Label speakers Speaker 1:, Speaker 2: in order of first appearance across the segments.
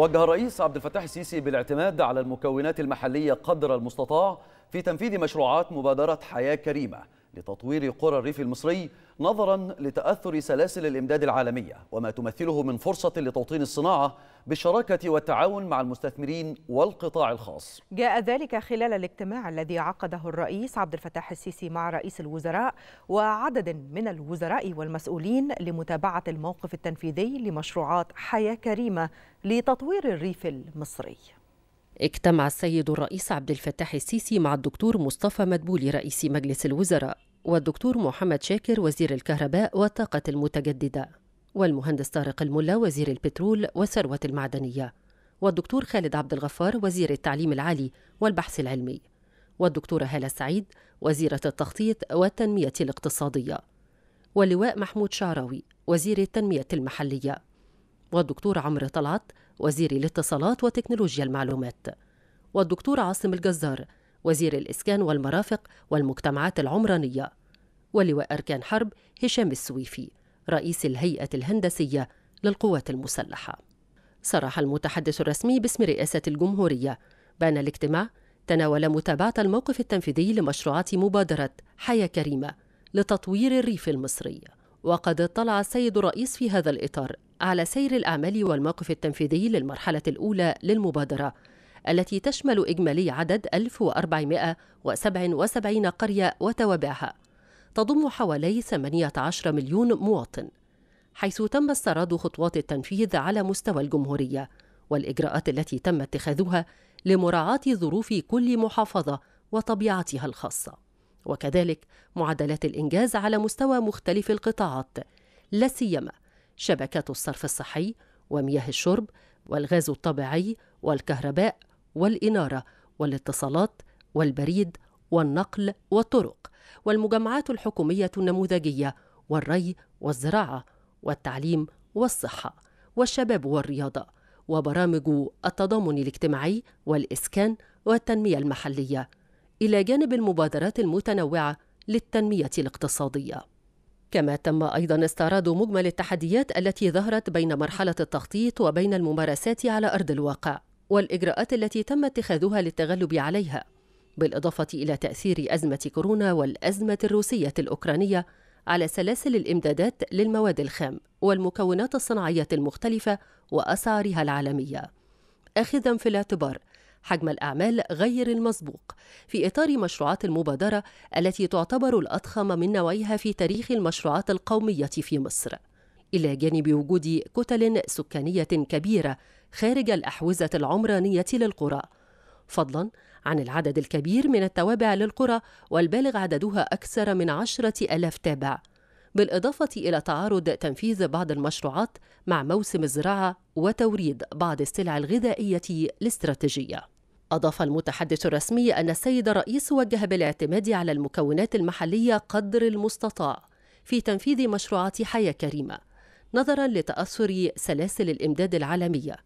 Speaker 1: وجه الرئيس عبد الفتاح السيسي بالاعتماد على المكونات المحلية قدر المستطاع في تنفيذ مشروعات مبادرة حياة كريمة لتطوير قرى الريف المصري نظرا لتأثر سلاسل الإمداد العالمية وما تمثله من فرصة لتوطين الصناعة بالشراكة والتعاون مع المستثمرين والقطاع الخاص جاء ذلك خلال الاجتماع الذي عقده الرئيس عبد الفتاح السيسي مع رئيس الوزراء وعدد من الوزراء والمسؤولين لمتابعة الموقف التنفيذي لمشروعات حياة كريمة لتطوير الريف المصري اجتمع السيد الرئيس عبد الفتاح السيسي مع الدكتور مصطفى مدبولي رئيس مجلس الوزراء والدكتور محمد شاكر وزير الكهرباء والطاقة المتجددة والمهندس طارق الملا وزير البترول والثروة المعدنية والدكتور خالد عبد الغفار وزير التعليم العالي والبحث العلمي والدكتورة هالة سعيد وزيرة التخطيط والتنمية الاقتصادية واللواء محمود شعراوي وزير التنمية المحلية والدكتور عمرو طلعت وزير الاتصالات وتكنولوجيا المعلومات والدكتور عاصم الجزار وزير الإسكان والمرافق والمجتمعات العمرانية ولواء أركان حرب هشام السويفي رئيس الهيئة الهندسية للقوات المسلحة صرح المتحدث الرسمي باسم رئاسة الجمهورية بأن الاجتماع تناول متابعة الموقف التنفيذي لمشروعات مبادرة حياة كريمة لتطوير الريف المصري وقد اطلع السيد الرئيس في هذا الإطار على سير الأعمال والموقف التنفيذي للمرحلة الأولى للمبادرة التي تشمل إجمالي عدد 1477 قرية وتوابعها تضم حوالي 18 مليون مواطن حيث تم استراد خطوات التنفيذ على مستوى الجمهورية والإجراءات التي تم اتخاذها لمراعاة ظروف كل محافظة وطبيعتها الخاصة وكذلك معدلات الإنجاز على مستوى مختلف القطاعات لا سيما شبكات الصرف الصحي ومياه الشرب والغاز الطبيعي والكهرباء والإنارة والاتصالات والبريد والنقل والطرق والمجمعات الحكومية النموذجية والري والزراعة والتعليم والصحة والشباب والرياضة وبرامج التضامن الاجتماعي والإسكان والتنمية المحلية إلى جانب المبادرات المتنوعة للتنمية الاقتصادية كما تم أيضا استعراض مجمل التحديات التي ظهرت بين مرحلة التخطيط وبين الممارسات على أرض الواقع والإجراءات التي تم اتخاذها للتغلب عليها بالإضافة إلى تأثير أزمة كورونا والأزمة الروسية الأوكرانية على سلاسل الإمدادات للمواد الخام والمكونات الصناعية المختلفة وأسعارها العالمية أخذا في الاعتبار حجم الأعمال غير المسبوق في إطار مشروعات المبادرة التي تعتبر الأضخم من نوعها في تاريخ المشروعات القومية في مصر إلى جانب وجود كتل سكانية كبيرة خارج الأحوزة العمرانية للقرى فضلا عن العدد الكبير من التوابع للقرى والبالغ عددها أكثر من عشرة ألاف تابع بالإضافة إلى تعارض تنفيذ بعض المشروعات مع موسم الزراعة وتوريد بعض السلع الغذائية الاستراتيجية أضاف المتحدث الرسمي أن السيد الرئيس وجه بالاعتماد على المكونات المحلية قدر المستطاع في تنفيذ مشروعات حياة كريمة نظرا لتأثر سلاسل الإمداد العالمية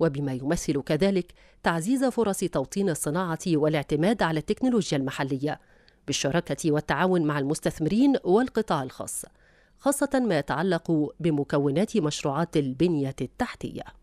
Speaker 1: وبما يمثل كذلك تعزيز فرص توطين الصناعة والاعتماد على التكنولوجيا المحلية بالشراكة والتعاون مع المستثمرين والقطاع الخاص خاصة ما يتعلق بمكونات مشروعات البنية التحتية